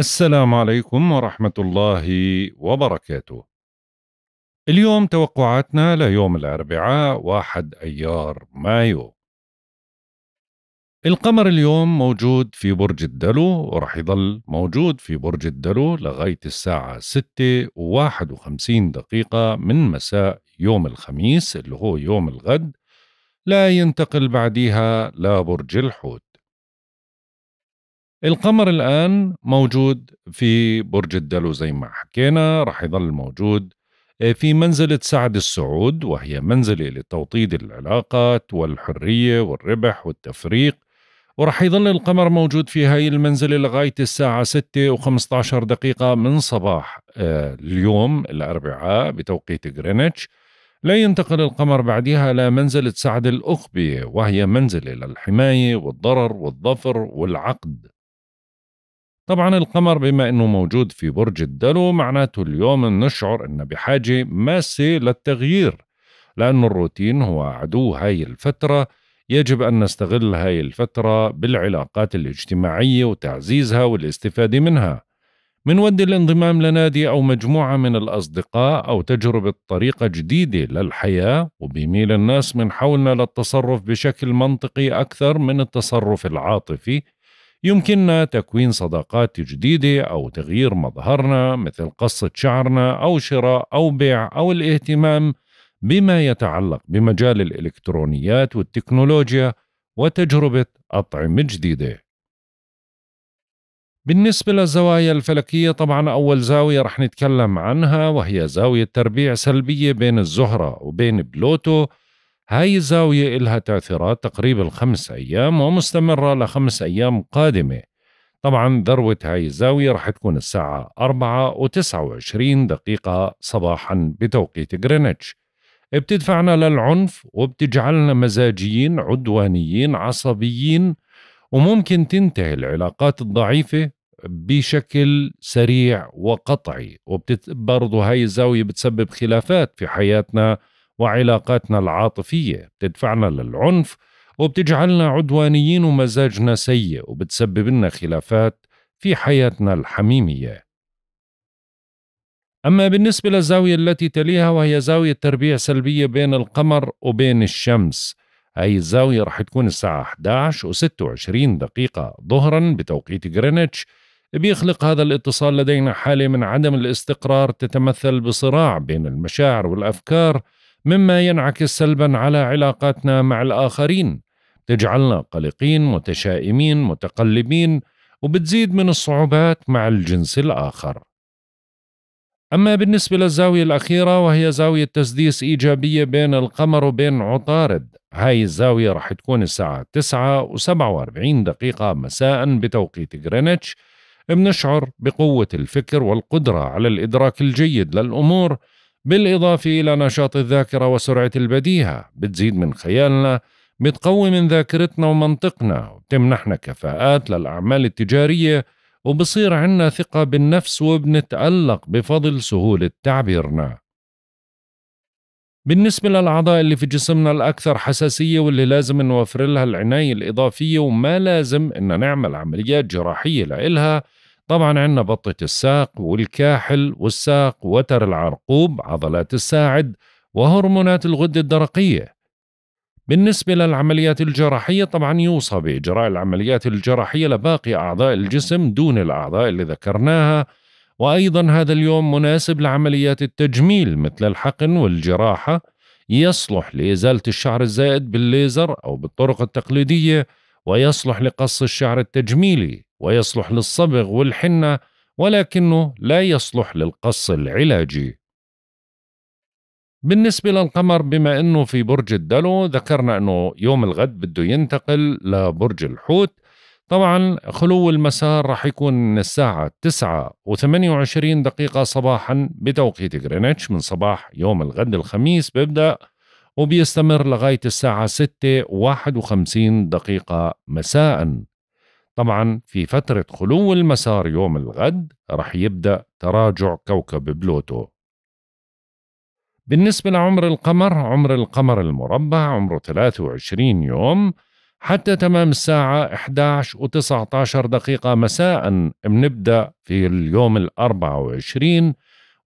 السلام عليكم ورحمة الله وبركاته. اليوم توقعاتنا ليوم الأربعاء 1 أيار مايو. القمر اليوم موجود في برج الدلو ورح يضل موجود في برج الدلو لغاية الساعة 6 و51 دقيقة من مساء يوم الخميس اللي هو يوم الغد لا ينتقل بعديها لبرج الحوت. القمر الآن موجود في برج الدلو زي ما حكينا رح يظل موجود آه، في منزلة سعد السعود وهي منزلة لتوطيد العلاقات والحرية والربح والتفريق ورح يظل القمر موجود في هاي المنزلة لغاية الساعة 6 و15 دقيقة من صباح آه، اليوم الأربعاء بتوقيت غرينتش لا ينتقل القمر بعدها لمنزلة سعد الأخبية وهي منزلة للحماية والضرر والظفر والعقد طبعا القمر بما انه موجود في برج الدلو معناته اليوم نشعر ان بحاجه ماسه للتغيير لأن الروتين هو عدو هاي الفتره يجب ان نستغل هاي الفتره بالعلاقات الاجتماعيه وتعزيزها والاستفاده منها ود الانضمام لنادي أو مجموعة من الأصدقاء أو تجربة طريقة جديدة للحياة وبيميل الناس من حولنا للتصرف بشكل منطقي أكثر من التصرف العاطفي يمكننا تكوين صداقات جديدة أو تغيير مظهرنا مثل قصة شعرنا أو شراء أو بيع أو الاهتمام بما يتعلق بمجال الإلكترونيات والتكنولوجيا وتجربة أطعمة جديدة. بالنسبة للزوايا الفلكية طبعا أول زاوية رح نتكلم عنها وهي زاوية تربيع سلبية بين الزهرة وبين بلوتو هاي الزاوية إلها تأثيرات تقريبا خمس أيام ومستمرة لخمس أيام قادمة طبعا ذروة هاي الزاوية رح تكون الساعة أربعة وتسعة وعشرين دقيقة صباحا بتوقيت غرينتش بتدفعنا للعنف وبتجعلنا مزاجيين عدوانيين عصبيين وممكن تنتهي العلاقات الضعيفة بشكل سريع وقطعي وبرضو هاي الزاوية بتسبب خلافات في حياتنا وعلاقاتنا العاطفية بتدفعنا للعنف وبتجعلنا عدوانيين ومزاجنا سيء وبتسبب لنا خلافات في حياتنا الحميمية أما بالنسبة للزاوية التي تليها وهي زاوية تربيع سلبية بين القمر وبين الشمس أي الزاوية رح تكون الساعة 11 و26 دقيقة ظهرا بتوقيت غرينتش بيخلق هذا الاتصال لدينا حالة من عدم الاستقرار تتمثل بصراع بين المشاعر والأفكار مما ينعكس سلبا على علاقاتنا مع الآخرين تجعلنا قلقين متشائمين متقلبين وبتزيد من الصعوبات مع الجنس الآخر أما بالنسبة للزاوية الأخيرة وهي زاوية تسديس إيجابية بين القمر وبين عطارد هاي الزاوية رح تكون الساعة 9 و47 دقيقة مساء بتوقيت غرينتش بنشعر بقوة الفكر والقدرة على الإدراك الجيد للأمور بالإضافة إلى نشاط الذاكرة وسرعة البديهة بتزيد من خيالنا بتقوي من ذاكرتنا ومنطقنا وبتمنحنا كفاءات للأعمال التجارية وبصير عنا ثقة بالنفس وبنتألق بفضل سهولة تعبيرنا بالنسبة للأعضاء اللي في جسمنا الأكثر حساسية واللي لازم نوفر لها العناية الإضافية وما لازم إن نعمل عمليات جراحية لإلها طبعا عندنا بطة الساق والكاحل والساق وتر العرقوب عضلات الساعد وهرمونات الغدة الدرقية بالنسبة للعمليات الجراحية طبعا يوصى بإجراء العمليات الجراحية لباقي أعضاء الجسم دون الأعضاء اللي ذكرناها وأيضا هذا اليوم مناسب لعمليات التجميل مثل الحقن والجراحة يصلح لإزالة الشعر الزائد بالليزر أو بالطرق التقليدية ويصلح لقص الشعر التجميلي ويصلح للصبغ والحنة ولكنه لا يصلح للقص العلاجي بالنسبة للقمر بما أنه في برج الدلو ذكرنا أنه يوم الغد بده ينتقل لبرج الحوت طبعا خلو المسار رح يكون من الساعة 9 و28 دقيقة صباحا بتوقيت غرينتش من صباح يوم الغد الخميس بيبدأ وبيستمر لغاية الساعة 6 و51 دقيقة مساءً طبعا في فترة خلو المسار يوم الغد رح يبدأ تراجع كوكب بلوتو بالنسبة لعمر القمر عمر القمر المربع عمره 23 يوم حتى تمام الساعة 11 و 19 دقيقة مساء بنبدأ في اليوم ال 24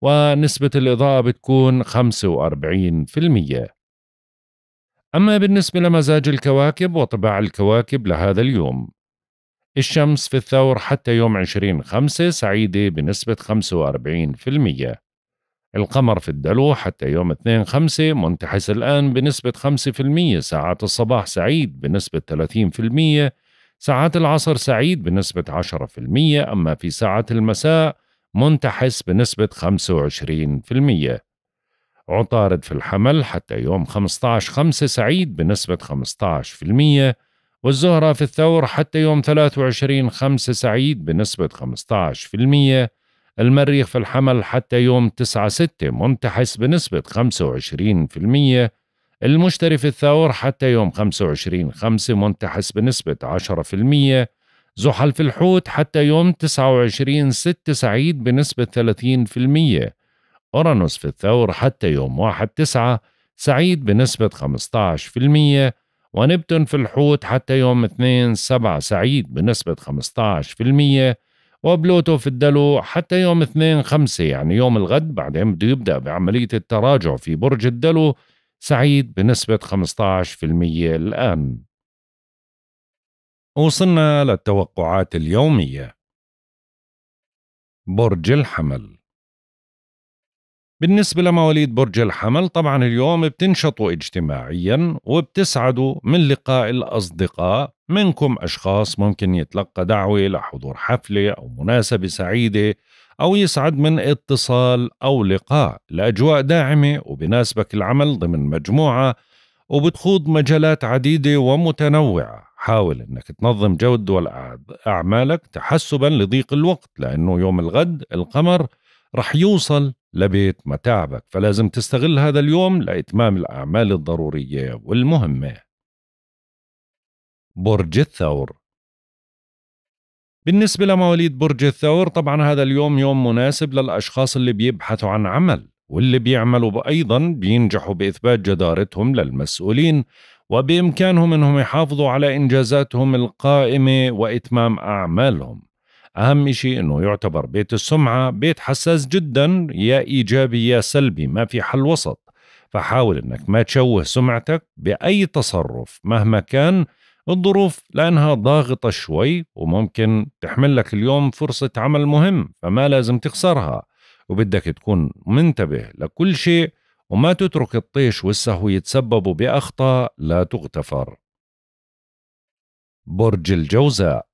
ونسبة الإضاءة بتكون 45% أما بالنسبة لمزاج الكواكب وطباع الكواكب لهذا اليوم الشمس في الثور حتى يوم 20 خمسة سعيدة بنسبة 45% القمر في الدلو حتى يوم 2 خمسة منتحس الآن بنسبة 5% ساعات الصباح سعيد بنسبة 30% ساعات العصر سعيد بنسبة 10% أما في ساعات المساء منتحس بنسبة 25% عطارد في الحمل حتى يوم 15 خمسة سعيد بنسبة المية والزهرة في الثور حتى يوم 23 خمسة سعيد بنسبة 15% المريخ في الحمل حتى يوم 9 6 منتحس بنسبة 25% المشتري في الثور حتى يوم 25 5 منتحس بنسبة 10% زحل في الحوت حتى يوم 29 6 سعيد بنسبة 30% أورانوس في الثور حتى يوم 1 9 سعيد بنسبة 15% ونبتون في الحوت حتى يوم 2 7 سعيد بنسبة 15% وبلوتو في الدلو حتى يوم 2 5 يعني يوم الغد بعدين بده يبدأ بعملية التراجع في برج الدلو سعيد بنسبة 15% الآن وصلنا للتوقعات اليومية برج الحمل بالنسبة لمواليد برج الحمل طبعا اليوم بتنشطوا اجتماعيا وبتسعدوا من لقاء الأصدقاء منكم أشخاص ممكن يتلقى دعوة لحضور حفلة أو مناسبة سعيدة أو يسعد من اتصال أو لقاء لأجواء داعمة وبناسبك العمل ضمن مجموعة وبتخوض مجالات عديدة ومتنوعة حاول أنك تنظم جدول أعمالك تحسبا لضيق الوقت لأنه يوم الغد القمر رح يوصل لبيت متاعبك فلازم تستغل هذا اليوم لإتمام الأعمال الضرورية والمهمة برج الثور بالنسبة لمواليد برج الثور طبعا هذا اليوم يوم مناسب للأشخاص اللي بيبحثوا عن عمل واللي بيعملوا أيضا بينجحوا بإثبات جدارتهم للمسؤولين وبإمكانهم أنهم يحافظوا على إنجازاتهم القائمة وإتمام أعمالهم اهم شيء انه يعتبر بيت السمعه بيت حساس جدا يا ايجابي يا سلبي ما في حل وسط فحاول انك ما تشوه سمعتك باي تصرف مهما كان الظروف لانها ضاغطه شوي وممكن تحمل لك اليوم فرصه عمل مهم فما لازم تخسرها وبدك تكون منتبه لكل شيء وما تترك الطيش والسهو يتسببوا باخطاء لا تغتفر برج الجوزاء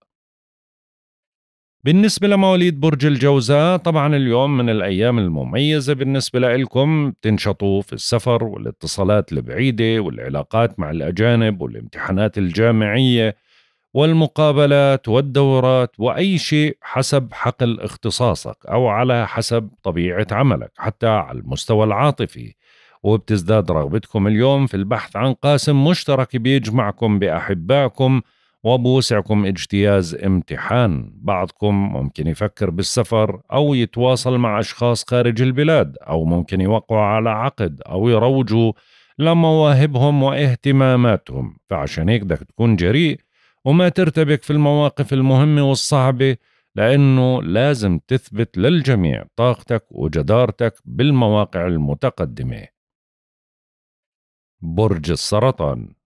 بالنسبة لمواليد برج الجوزاء طبعا اليوم من الأيام المميزة بالنسبة لإلكم تنشطوا في السفر والاتصالات البعيدة والعلاقات مع الأجانب والامتحانات الجامعية والمقابلات والدورات وأي شيء حسب حقل اختصاصك أو على حسب طبيعة عملك حتى على المستوى العاطفي وبتزداد رغبتكم اليوم في البحث عن قاسم مشترك بيجمعكم بأحبائكم وبوسعكم اجتياز امتحان بعضكم ممكن يفكر بالسفر أو يتواصل مع أشخاص خارج البلاد أو ممكن يوقعوا على عقد أو يروجوا لمواهبهم واهتماماتهم فعشان هيك بدك تكون جريء وما ترتبك في المواقف المهمة والصعبة لأنه لازم تثبت للجميع طاقتك وجدارتك بالمواقع المتقدمة برج السرطان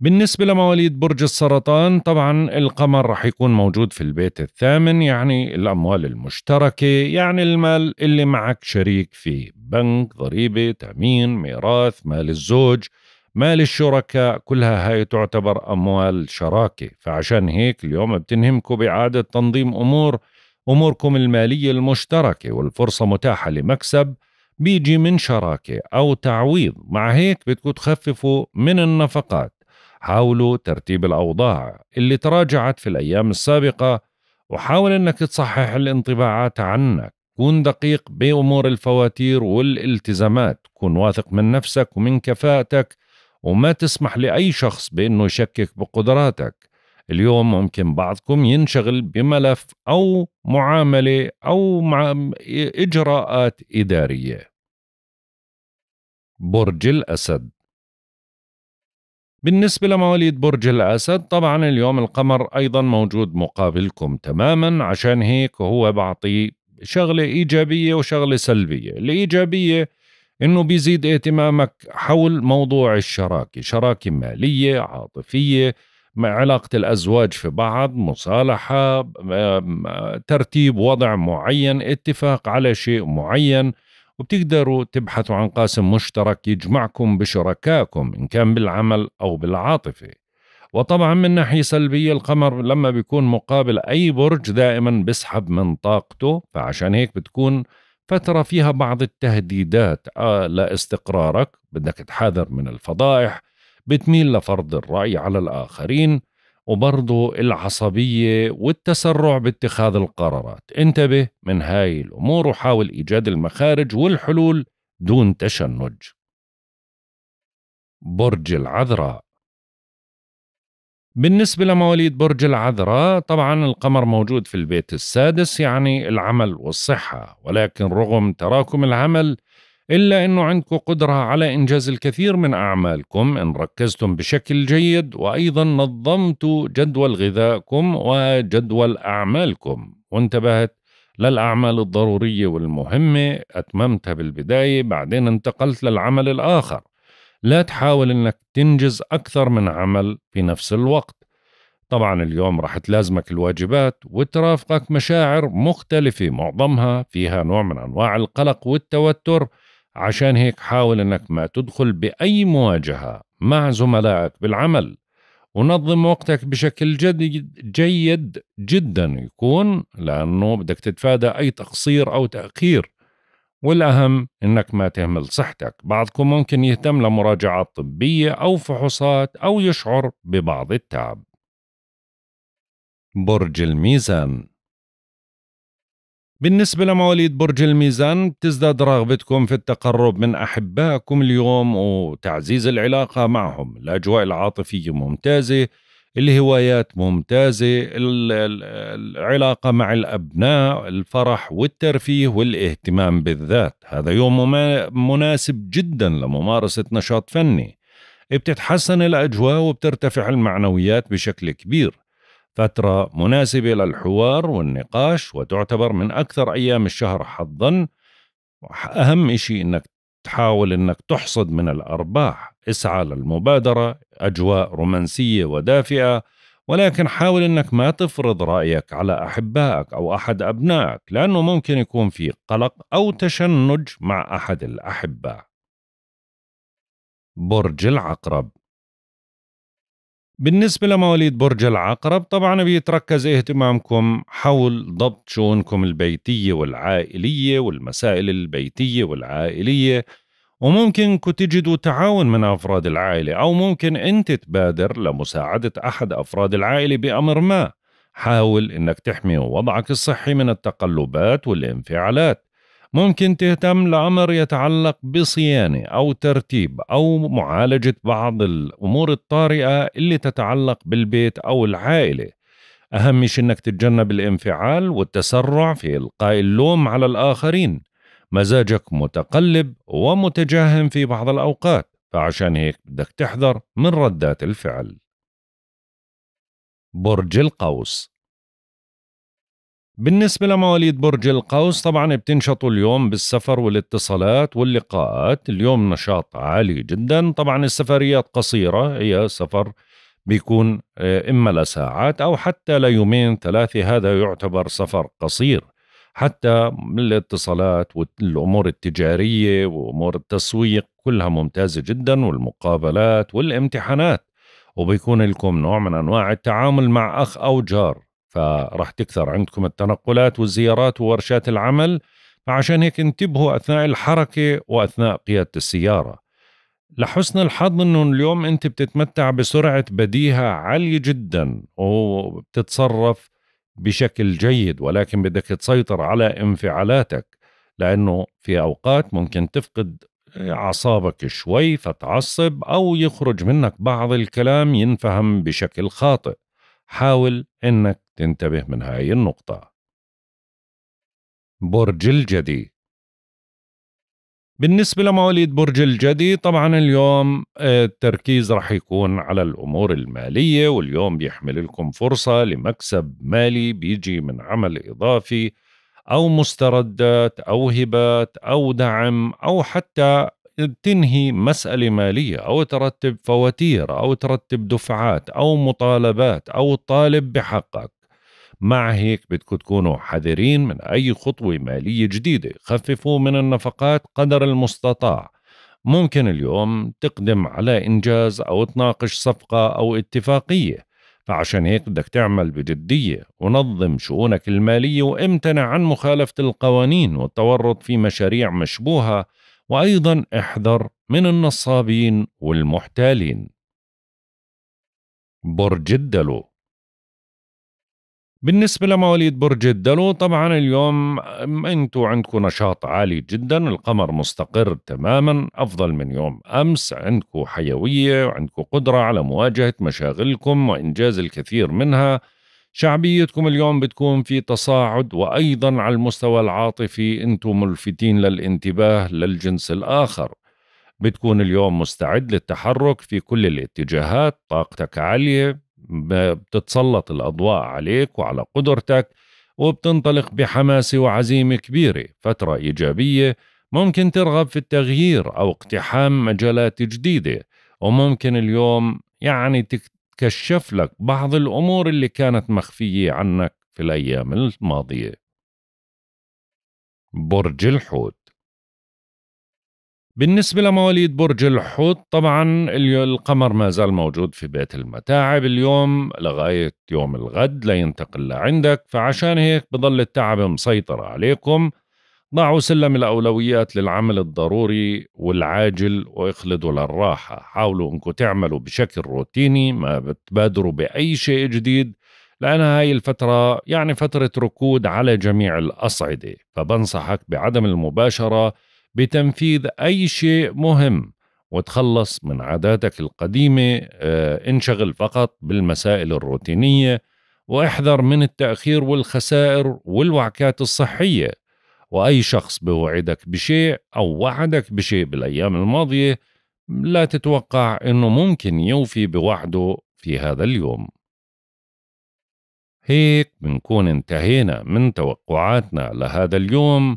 بالنسبة لمواليد برج السرطان طبعا القمر رح يكون موجود في البيت الثامن يعني الأموال المشتركة يعني المال اللي معك شريك فيه بنك ضريبة تأمين ميراث مال الزوج مال الشركاء كلها هاي تعتبر أموال شراكة فعشان هيك اليوم بتنهمكم بإعادة تنظيم أمور أموركم المالية المشتركة والفرصة متاحة لمكسب بيجي من شراكة أو تعويض مع هيك بدكم تخففوا من النفقات حاولوا ترتيب الأوضاع اللي تراجعت في الأيام السابقة وحاول أنك تصحح الانطباعات عنك كن دقيق بأمور الفواتير والالتزامات كن واثق من نفسك ومن كفاءتك وما تسمح لأي شخص بأنه يشكك بقدراتك اليوم ممكن بعضكم ينشغل بملف أو معاملة أو مع إجراءات إدارية برج الأسد بالنسبة لمواليد برج الأسد طبعا اليوم القمر أيضا موجود مقابلكم تماما عشان هيك هو بعطي شغلة إيجابية وشغلة سلبية الإيجابية انه بيزيد اهتمامك حول موضوع الشراكه، شراكه ماليه، عاطفيه، علاقه الازواج في بعض، مصالحه، ترتيب وضع معين، اتفاق على شيء معين، وبتقدروا تبحثوا عن قاسم مشترك يجمعكم بشركائكم إن كان بالعمل أو بالعاطفة وطبعا من ناحية سلبية القمر لما بيكون مقابل أي برج دائما بسحب من طاقته فعشان هيك بتكون فترة فيها بعض التهديدات آه، لاستقرارك بدك تحذر من الفضائح بتميل لفرض الرأي على الآخرين وبرضه العصبية والتسرع باتخاذ القرارات انتبه من هاي الأمور وحاول إيجاد المخارج والحلول دون تشنج برج العذراء بالنسبة لمواليد برج العذراء طبعا القمر موجود في البيت السادس يعني العمل والصحة ولكن رغم تراكم العمل إلا أنه عندكم قدرة على إنجاز الكثير من أعمالكم إن ركزتم بشكل جيد وأيضا نظمتوا جدول غذائكم وجدول أعمالكم وانتبهت للأعمال الضرورية والمهمة أتممتها بالبداية بعدين انتقلت للعمل الآخر لا تحاول أنك تنجز أكثر من عمل في نفس الوقت طبعا اليوم رح تلازمك الواجبات وترافقك مشاعر مختلفة معظمها فيها نوع من أنواع القلق والتوتر عشان هيك حاول انك ما تدخل باي مواجهه مع زملائك بالعمل ونظم وقتك بشكل جديد جيد جدا يكون لانه بدك تتفادى اي تقصير او تاخير والاهم انك ما تهمل صحتك بعضكم ممكن يهتم لمراجعات طبيه او فحوصات او يشعر ببعض التعب برج الميزان بالنسبة لمواليد برج الميزان بتزداد رغبتكم في التقرب من أحبائكم اليوم وتعزيز العلاقة معهم الأجواء العاطفية ممتازة الهوايات ممتازة العلاقة مع الأبناء الفرح والترفيه والاهتمام بالذات هذا يوم مناسب جدا لممارسة نشاط فني بتتحسن الأجواء وبترتفع المعنويات بشكل كبير فترة مناسبة للحوار والنقاش وتعتبر من أكثر أيام الشهر حظا أهم شيء أنك تحاول أنك تحصد من الأرباح اسعى للمبادرة أجواء رومانسية ودافئة ولكن حاول أنك ما تفرض رأيك على أحبائك أو أحد أبنائك لأنه ممكن يكون في قلق أو تشنج مع أحد الأحباء برج العقرب بالنسبة لمواليد برج العقرب طبعا بيتركز اهتمامكم حول ضبط شؤونكم البيتية والعائلية والمسائل البيتية والعائلية وممكن تجدوا تعاون من أفراد العائلة أو ممكن أنت تبادر لمساعدة أحد أفراد العائلة بأمر ما حاول أنك تحمي وضعك الصحي من التقلبات والانفعالات ممكن تهتم لأمر يتعلق بصيانة أو ترتيب أو معالجة بعض الأمور الطارئة اللي تتعلق بالبيت أو العائلة أهم شيء أنك تتجنب الانفعال والتسرع في إلقاء اللوم على الآخرين مزاجك متقلب ومتجهم في بعض الأوقات فعشان هيك بدك تحذر من ردات الفعل برج القوس بالنسبة لمواليد برج القوس طبعا بتنشطوا اليوم بالسفر والاتصالات واللقاءات اليوم نشاط عالي جدا طبعا السفريات قصيرة هي سفر بيكون آه، إما لساعات أو حتى ليومين ثلاثة هذا يعتبر سفر قصير حتى الاتصالات والأمور التجارية وأمور التسويق كلها ممتازة جدا والمقابلات والامتحانات وبيكون لكم نوع من أنواع التعامل مع أخ أو جار فراح تكثر عندكم التنقلات والزيارات وورشات العمل فعشان هيك انتبهوا أثناء الحركة وأثناء قيادة السيارة لحسن الحظ انه اليوم انت بتتمتع بسرعه بديهه عاليه جدا وبتتصرف بشكل جيد ولكن بدك تسيطر على انفعالاتك لانه في اوقات ممكن تفقد اعصابك شوي فتعصب او يخرج منك بعض الكلام ينفهم بشكل خاطئ حاول انك تنتبه من هاي النقطة برج الجدي بالنسبة لمواليد برج الجدي طبعا اليوم آه، التركيز رح يكون على الأمور المالية واليوم بيحمل لكم فرصة لمكسب مالي بيجي من عمل إضافي أو مستردات أو هبات أو دعم أو حتى تنهي مسألة مالية أو ترتب فواتير أو ترتب دفعات أو مطالبات أو طالب بحقك مع هيك بدكم تكونوا حذرين من أي خطوة مالية جديدة خففوا من النفقات قدر المستطاع ممكن اليوم تقدم على إنجاز أو تناقش صفقة أو اتفاقية فعشان هيك بدك تعمل بجدية ونظم شؤونك المالية وامتنع عن مخالفة القوانين والتورط في مشاريع مشبوهة وأيضا احذر من النصابين والمحتالين برج الدلو بالنسبة لمواليد برج الدلو طبعا اليوم انتو عندكم نشاط عالي جدا القمر مستقر تماما أفضل من يوم أمس عندكم حيوية وعندكم قدرة على مواجهة مشاغلكم وإنجاز الكثير منها شعبيتكم اليوم بتكون في تصاعد وأيضا على المستوى العاطفي انتو ملفتين للانتباه للجنس الآخر بتكون اليوم مستعد للتحرك في كل الاتجاهات طاقتك عالية بتتسلط الأضواء عليك وعلى قدرتك وبتنطلق بحماسة وعزيمة كبيرة فترة إيجابية ممكن ترغب في التغيير أو اقتحام مجالات جديدة وممكن اليوم يعني تكشف لك بعض الأمور اللي كانت مخفية عنك في الأيام الماضية برج الحوت بالنسبة لمواليد برج الحوت طبعا القمر ما زال موجود في بيت المتاعب اليوم لغاية يوم الغد لينتقل لعندك فعشان هيك بضل التعب مسيطر عليكم ضعوا سلم الأولويات للعمل الضروري والعاجل واخلدوا للراحة حاولوا أنكم تعملوا بشكل روتيني ما بتبادروا بأي شيء جديد لأن هاي الفترة يعني فترة ركود على جميع الأصعدة فبنصحك بعدم المباشرة بتنفيذ أي شيء مهم وتخلص من عاداتك القديمة آه، انشغل فقط بالمسائل الروتينية واحذر من التأخير والخسائر والوعكات الصحية وأي شخص بوعدك بشيء أو وعدك بشيء بالأيام الماضية لا تتوقع أنه ممكن يوفي بوعده في هذا اليوم هيك بنكون انتهينا من توقعاتنا لهذا اليوم